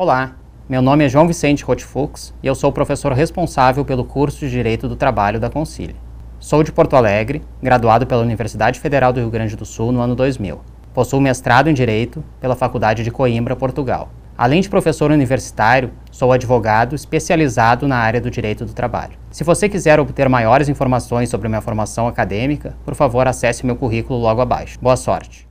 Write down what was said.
Olá, meu nome é João Vicente Rotfux e eu sou o professor responsável pelo curso de Direito do Trabalho da Concilia. Sou de Porto Alegre, graduado pela Universidade Federal do Rio Grande do Sul no ano 2000. Possuo mestrado em Direito pela Faculdade de Coimbra, Portugal. Além de professor universitário, sou advogado especializado na área do direito do trabalho. Se você quiser obter maiores informações sobre minha formação acadêmica, por favor acesse meu currículo logo abaixo. Boa sorte!